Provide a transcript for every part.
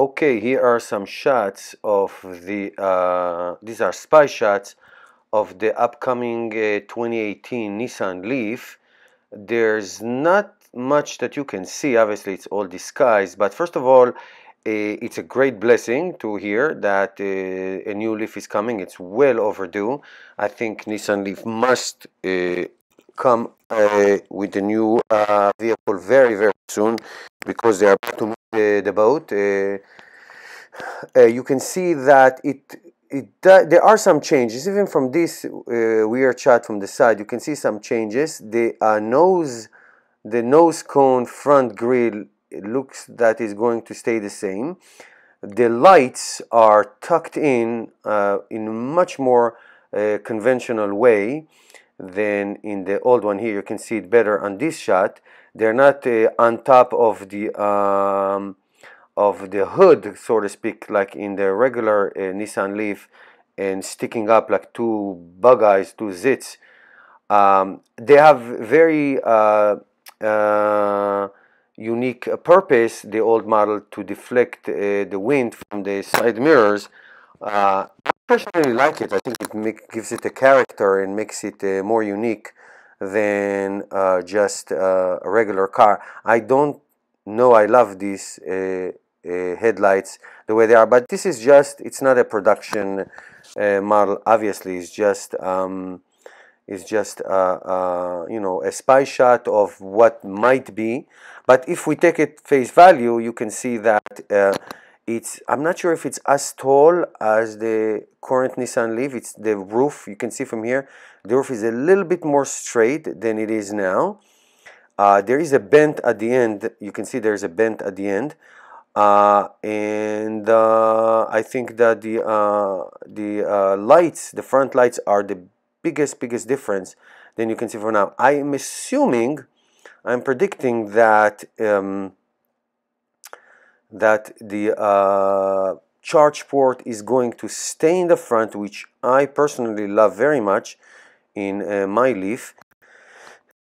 Okay, here are some shots of the, uh, these are spy shots of the upcoming uh, 2018 Nissan Leaf. There's not much that you can see, obviously it's all disguised, but first of all, uh, it's a great blessing to hear that uh, a new Leaf is coming. It's well overdue. I think Nissan Leaf must uh, come uh, with the new uh, vehicle very, very soon because they are about to move the, the boat. Uh, uh, you can see that it, it uh, there are some changes, even from this weird shot from the side, you can see some changes. The nose, the nose cone front grille looks that is going to stay the same. The lights are tucked in in much more uh, conventional way than in the old one here. You can see it better on this shot. They're not uh, on top of the um, of the hood, so to speak, like in the regular uh, Nissan Leaf, and sticking up like two bug eyes, two zits. Um, they have very uh, uh unique purpose, the old model, to deflect uh, the wind from the side mirrors. Uh, personally like it. I think it make, gives it a character and makes it uh, more unique than uh, just uh, a regular car. I don't know I love these uh, uh, headlights the way they are, but this is just, it's not a production uh, model, obviously. It's just, um, it's just, you know, a spy shot of what might be. But if we take it face value, you can see that it's, I'm not sure if it's as tall as the current Nissan Leaf. It's the roof, you can see from here. The roof is a little bit more straight than it is now. Uh, there is a bend at the end. You can see there's a bend at the end. Uh, and uh, I think that the uh, the uh, lights, the front lights, are the biggest biggest difference. Then you can see for now. I am assuming, I'm predicting that um, that the uh, charge port is going to stay in the front, which I personally love very much in uh, my leaf.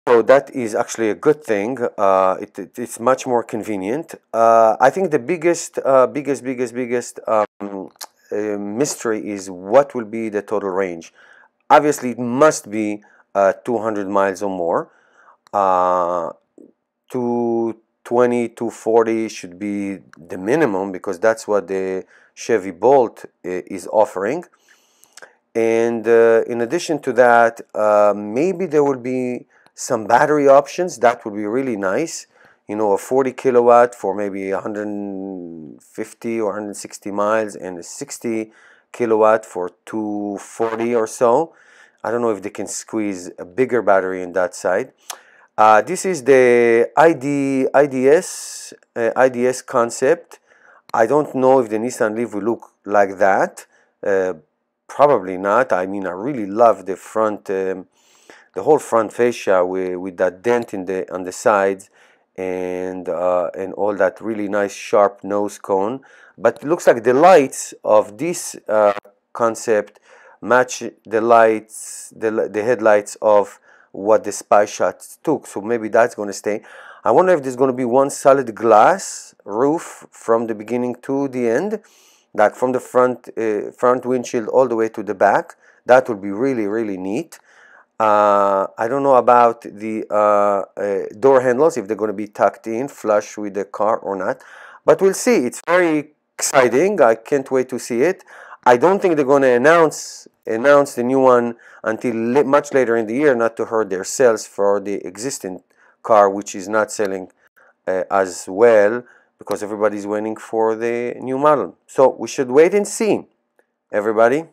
So that is actually a good thing. Uh, it, it, it's much more convenient. Uh, I think the biggest, uh, biggest, biggest, biggest um, uh, mystery is what will be the total range. Obviously, it must be uh, 200 miles or more. Uh, to 20 to 40 should be the minimum because that's what the Chevy Bolt uh, is offering. And uh, in addition to that, uh, maybe there will be some battery options. That would be really nice. You know, a 40 kilowatt for maybe 150 or 160 miles and a 60 kilowatt for 240 or so. I don't know if they can squeeze a bigger battery in that side. Uh, this is the ID, IDS, uh, IDS concept. I don't know if the Nissan Leaf will look like that. Uh, probably not. I mean, I really love the front, um, the whole front fascia with, with that dent in the on the sides and uh, and all that really nice sharp nose cone. But it looks like the lights of this uh, concept match the lights, the, the headlights of what the spy shots took. So maybe that's going to stay. I wonder if there's going to be one solid glass roof from the beginning to the end, like from the front uh, front windshield all the way to the back. That would be really really neat. Uh, I don't know about the uh, uh door handles if they're going to be tucked in flush with the car or not, but we'll see. It's very exciting. I can't wait to see it. I don't think they're going to announce announce the new one until much later in the year, not to hurt their sales for the existing car, which is not selling uh, as well because everybody's waiting for the new model. So we should wait and see, everybody.